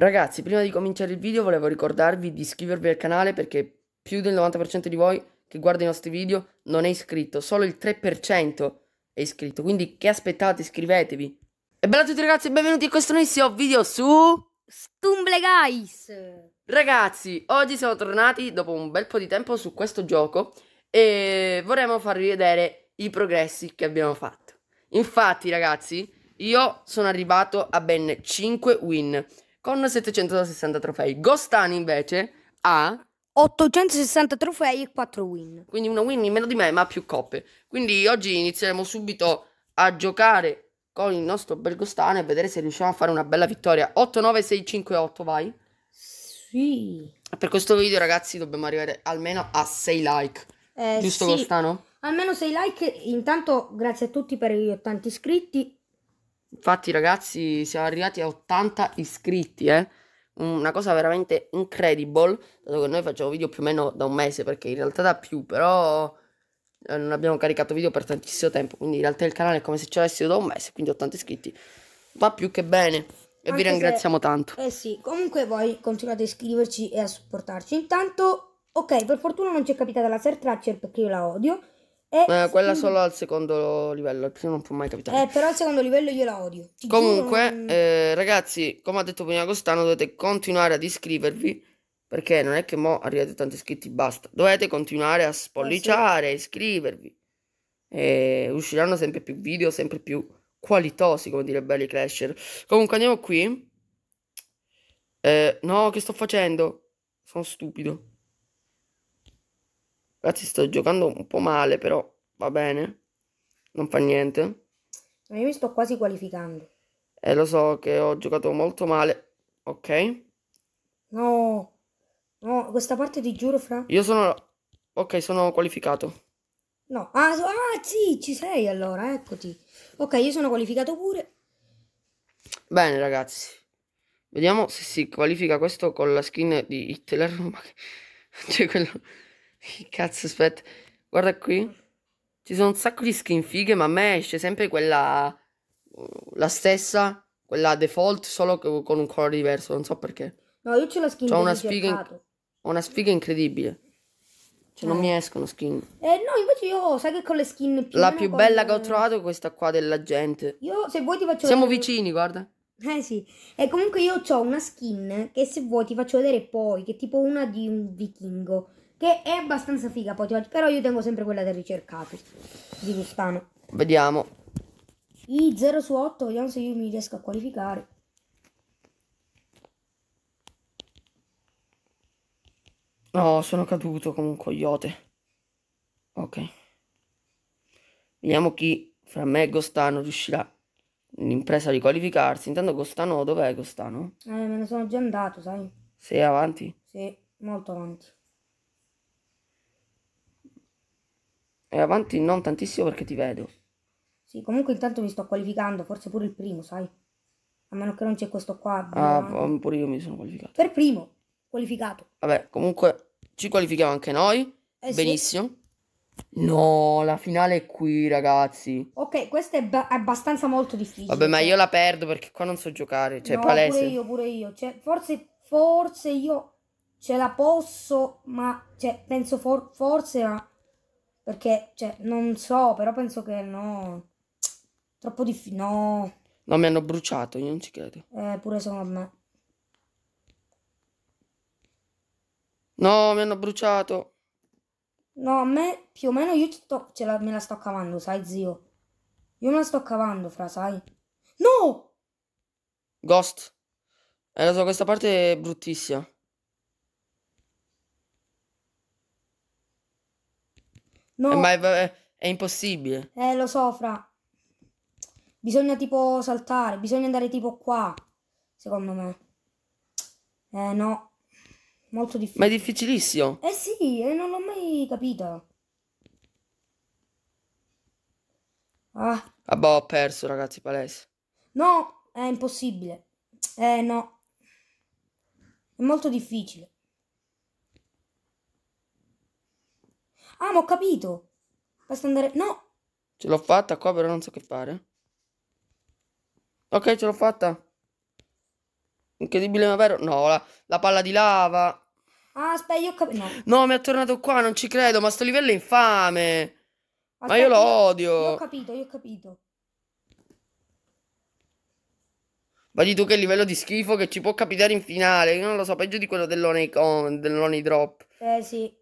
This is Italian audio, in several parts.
Ragazzi, prima di cominciare il video volevo ricordarvi di iscrivervi al canale perché più del 90% di voi che guarda i nostri video non è iscritto, solo il 3% è iscritto, quindi che aspettate, iscrivetevi. E bella a tutti ragazzi e benvenuti in questo nuovissimo video su... Stumble Guys! Ragazzi, oggi siamo tornati dopo un bel po' di tempo su questo gioco e vorremmo farvi vedere i progressi che abbiamo fatto. Infatti ragazzi, io sono arrivato a ben 5 win con 760 trofei. Gostani invece ha 860 trofei e 4 win. Quindi una win in meno di me, ma più coppe. Quindi oggi inizieremo subito a giocare con il nostro bel Gostano e vedere se riusciamo a fare una bella vittoria. 8-9-6-5-8, vai. Sì. Per questo video, ragazzi, dobbiamo arrivare almeno a 6 like. Eh, Giusto, sì. Gostano? Almeno 6 like. Intanto, grazie a tutti per gli 80 iscritti. Infatti, ragazzi, siamo arrivati a 80 iscritti, eh. Una cosa veramente incredibile, dato che noi facciamo video più o meno da un mese, perché in realtà da più, però eh, non abbiamo caricato video per tantissimo tempo, quindi in realtà il canale è come se ci l'avessimo da un mese, quindi 80 iscritti. Va più che bene. E Anche vi ringraziamo se... tanto. Eh sì, comunque voi continuate a iscriverci e a supportarci. Intanto, ok, per fortuna non ci è capitata la Sir Traccer perché io la odio. E... Eh, eh, quella solo al secondo livello, al primo non può mai capitare. Eh, però al secondo livello io la odio. Ti Comunque, non... eh, ragazzi, come ha detto prima Costano, dovete continuare ad iscrivervi. Perché non è che mo arrivate tanti iscritti, basta. Dovete continuare a spolliciare, eh, iscrivervi. E usciranno sempre più video, sempre più qualitosi, come direbbe i Clasher. Comunque andiamo qui. Eh, no, che sto facendo? Sono stupido. Ragazzi, sto giocando un po' male, però va bene. Non fa niente. Ma io mi sto quasi qualificando. Eh, lo so che ho giocato molto male. Ok. No. No, questa parte ti giuro, Fra. Io sono... Ok, sono qualificato. No. Ah, ah, sì, ci sei allora, eccoti. Ok, io sono qualificato pure. Bene, ragazzi. Vediamo se si qualifica questo con la skin di Hitler. cioè, quello... Cazzo, aspetta. Guarda qui. Ci sono un sacco di skin fighe, ma a me esce sempre quella... La stessa, quella default, solo con un colore diverso. Non so perché. No, io ce la skin ho una sfiga, in... una sfiga incredibile. Cioè, non cioè. mi escono skin. Eh, no, invece io sai che con le skin più La più bella che ho trovato è questa qua della gente. Io, se vuoi, ti faccio Siamo vedere... vicini, guarda. Eh sì, e comunque io ho una skin che se vuoi ti faccio vedere poi, che è tipo una di un vichingo che è abbastanza figa, poi, però io tengo sempre quella del ricercato di Gustano. Vediamo. I 0 su 8, vediamo se io mi riesco a qualificare. No, oh, sono caduto come un coyote. Ok. Vediamo chi fra me e Gostano riuscirà l'impresa di qualificarsi. Intanto Gostano, dov'è Gostano? Eh, me ne sono già andato, sai. Sei avanti? Sì, molto avanti. E avanti non tantissimo perché ti vedo. Sì, comunque intanto mi sto qualificando, forse pure il primo, sai? A meno che non c'è questo qua. Ah, ma... pure io mi sono qualificato. Per primo, qualificato. Vabbè, comunque ci qualifichiamo anche noi. Eh, Benissimo. Sì. No, la finale è qui, ragazzi. Ok, questa è abbastanza molto difficile. Vabbè, ma cioè. io la perdo perché qua non so giocare. Cioè, no, palese. pure io, pure io. Cioè, forse, forse io ce la posso, ma... Cioè, penso for forse, ma perché, cioè, non so, però penso che no. Troppo difficile. No. No, mi hanno bruciato, io non ci credo. Eh, pure sono a me. No, mi hanno bruciato. No, a me più o meno io sto, la, me la sto cavando, sai, zio. Io me la sto cavando, fra, sai. No! Ghost. Era eh, so, questa parte è bruttissima. No. Eh, ma è, è, impossibile. Eh, lo so, fra. Bisogna tipo saltare, bisogna andare tipo qua, secondo me. Eh, no. Molto difficile. Ma è difficilissimo. Eh sì, eh, non l'ho mai capito. Ah. Ah, boh, ho perso, ragazzi, palese. No, è impossibile. Eh, no. È molto difficile. Ah, ma ho capito. Basta andare... No! Ce l'ho fatta qua, però non so che fare. Ok, ce l'ho fatta. Incredibile, ma vero? No, la, la palla di lava. Ah, aspetta, io ho capito. No. no. mi è tornato qua, non ci credo, ma sto livello è infame. Aspetta, ma io lo odio. Io ho capito, io ho capito. Vedi tu che livello di schifo che ci può capitare in finale. Io non lo so, peggio di quello dell'Honey Drop. Eh sì.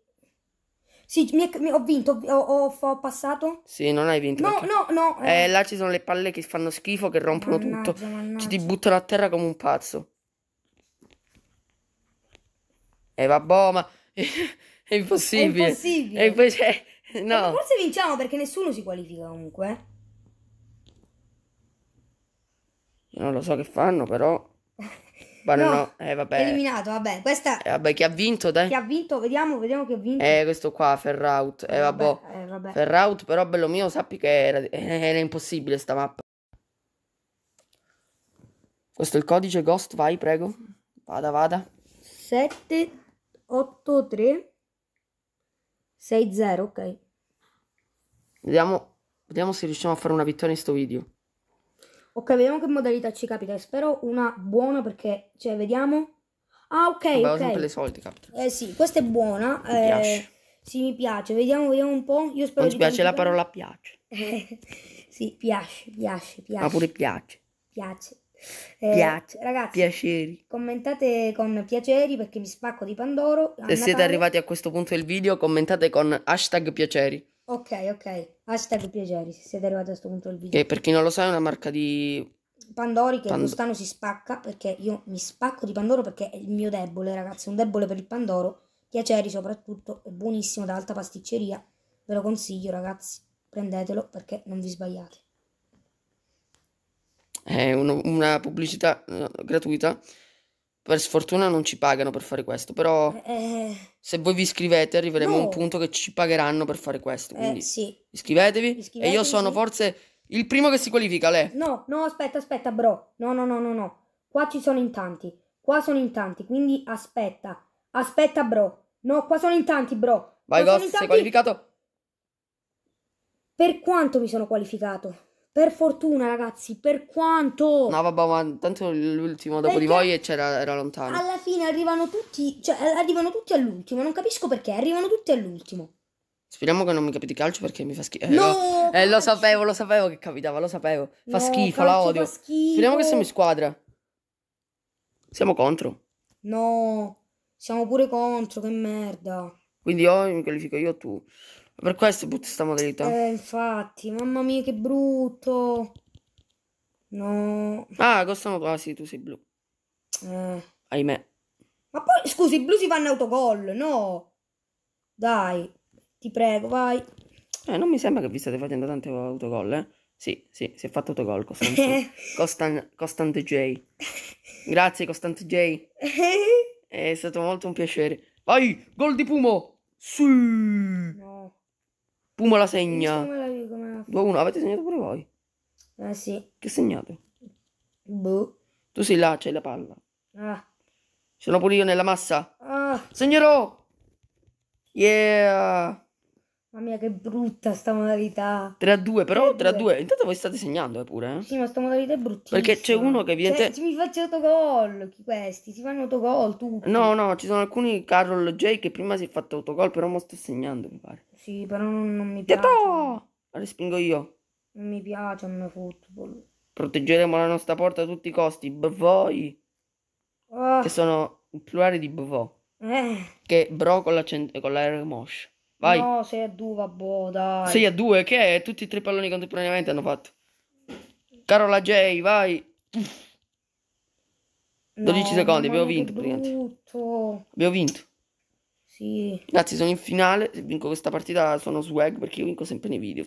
Sì, mi è, mi, ho vinto, ho, ho, ho, passato. Sì, non hai vinto. No, perché... no, no. Eh, eh, là ci sono le palle che fanno schifo, che rompono mannaggia, tutto. Mannaggia. Ci ti buttano a terra come un pazzo. E eh, boh, vabbè, ma... è impossibile. È impossibile. È impossibile. No. forse vinciamo perché nessuno si qualifica comunque. Eh. Non lo so che fanno, però... Ma no, no. Eh, vabbè. Eliminato, vabbè. Questa... Eh, vabbè, chi ha vinto, dai? Chi ha vinto, vediamo, vediamo chi ha vinto. Eh, questo qua, Ferrout, Eh, eh vabbè. Eh, vabbè. Ferraut, però, bello mio, sappi che era, era impossibile sta mappa. Questo è il codice Ghost, vai, prego. Vada, vada. 783 60, ok. Vediamo, vediamo se riusciamo a fare una vittoria in sto video. Ok, vediamo che modalità ci capita. Spero una buona perché, cioè, vediamo. Ah, ok, Vabbè, ok. sempre le solite capita. Eh sì, questa è buona. Mi eh, piace. Sì, mi piace. Vediamo, vediamo un po'. Io spero Non ci piace la parola piace. sì, piace, piace, piace. Ma pure piace. Piace. Eh, piace, ragazzi, piaceri. commentate con piaceri perché mi spacco di Pandoro. Se siete arrivati a questo punto del video, commentate con hashtag piaceri. Ok, ok. Hashtag piaceri, se siete arrivati a questo punto del video. Che per chi non lo sa è una marca di... Pandori che Pand- quest'anno si spacca, perché io mi spacco di Pandoro perché è il mio debole, ragazzi, un debole per il Pandoro. Piaceri soprattutto, è buonissimo da alta pasticceria, ve lo consiglio ragazzi, prendetelo perché non vi sbagliate. È uno, una pubblicità eh, gratuita per sfortuna non ci pagano per fare questo, però eh, eh. se voi vi iscrivete arriveremo no. a un punto che ci pagheranno per fare questo. Eh, quindi eh, sì. iscrivetevi, iscrivetevi. E io sono sì. forse il primo che si qualifica, Le. No, no, aspetta, aspetta, bro. No, no, no, no, no. Qua ci sono in tanti. Qua sono in tanti, quindi aspetta. Aspetta, bro. No, qua sono in tanti, bro. Vai, Goff, sei qualificato? Per quanto mi sono qualificato? Per fortuna, ragazzi, per quanto... No, vabbè, ma tanto l'ultimo dopo perché di voi e c'era, era lontano. Alla fine arrivano tutti, cioè arrivano tutti all'ultimo, non capisco perché, arrivano tutti all'ultimo. Speriamo che non mi capiti calcio perché mi fa schifo. Eh, no, eh, lo sapevo, lo sapevo che capitava, lo sapevo. Fa no, schifo, la odio. Schifo. Speriamo che siamo in squadra. Siamo contro. No, siamo pure contro, che merda. Quindi io mi qualifico io tu. Per questo butta sta modalità. Eh, infatti, mamma mia che brutto. No. Ah, costano quasi, tu sei blu. Eh. Ahimè. Ma poi, scusi, i blu si fanno autogol, no? Dai, ti prego, vai. Eh, non mi sembra che vi state facendo tante autogol, eh. Sì, sì, si è fatto autogol, Costante, Costante J. Grazie, Costante J. è stato molto un piacere. Vai, gol di Pumo! Sì! No. Puma la segna. 2-1, avete segnato pure voi? Eh sì. Che segnate? Boh. Tu sei là, c'è la palla. Ah. Sono pure io nella massa. Ah. Segnerò! Yeah! Mamma mia, che brutta sta modalità. 3 a 2, però 3 a 2. Intanto voi state segnando eh, pure. Eh? Sì, ma sta modalità è bruttissima. Perché c'è uno che evidentemente... Cioè, mi faccio autogol, chi questi? Si fanno autogol tu. No, no, ci sono alcuni Carol J che prima si è fatto autogol, però mo sto segnando, mi pare. Sì, però non, non mi piace. Tietò! Respingo io. Non mi piace a me football. Proteggeremo la nostra porta a tutti i costi, bvoi. Oh. Ah. Che sono il plurale di Bvo. Eh. Che bro con la, cent- con la R mosh. Vai. No, 6 a 2, vabbò, dai. 6 a 2, che è? Tutti e tre palloni contemporaneamente hanno fatto. Carola J, vai. Uff. 12 secondi, abbiamo vinto Abbiamo vinto. Sì. Ragazzi, sono in finale. Se vinco questa partita sono swag perché io vinco sempre nei video.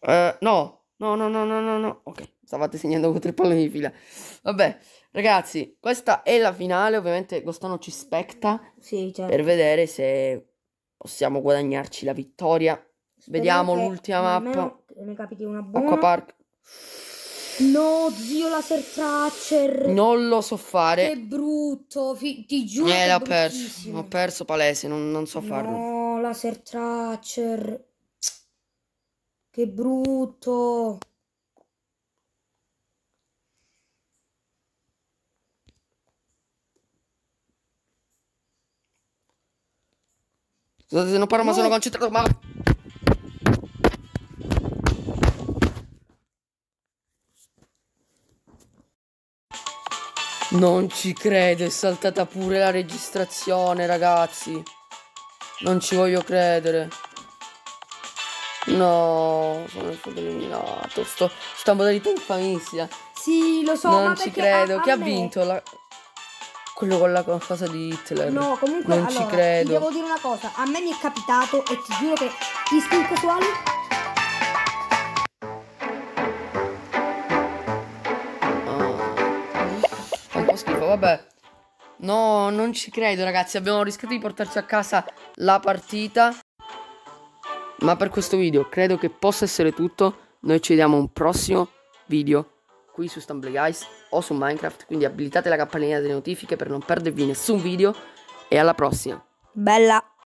Uh, no, no, no, no, no, no, no. Ok, stavate segnando con tre palloni di fila. Vabbè, ragazzi, questa è la finale. Ovviamente quest'anno ci spetta. Sì, certo. Per vedere se possiamo guadagnarci la vittoria. Speriamo Vediamo l'ultima mappa. Ne capiti una buona. Acqua Park. No, zio laser tracer. Non lo so fare. Che brutto, ti giuro. Eh, l'ho perso. Ho perso palese, non, non so farlo. No, laser tracer. Che brutto. Scusate se non parlo, ma sono concentrato. Ma. Non ci credo, è saltata pure la registrazione, ragazzi. Non ci voglio credere. No, sono stato eliminato. Sto, sta modalità infamissima. Sì, lo so, non ma ci credo. A, a Chi me... ha vinto? La... Quello con la cosa di Hitler. No, comunque non allora, ci credo. Ti devo dire una cosa, a me mi è capitato e ti giuro che gli skin casuali ah, Fa un po' schifo, vabbè. No, non ci credo, ragazzi. Abbiamo rischiato di portarci a casa la partita. Ma per questo video credo che possa essere tutto. Noi ci vediamo un prossimo video qui su Stumble Guys o su Minecraft, quindi abilitate la campanellina delle notifiche per non perdervi nessun video e alla prossima. Bella!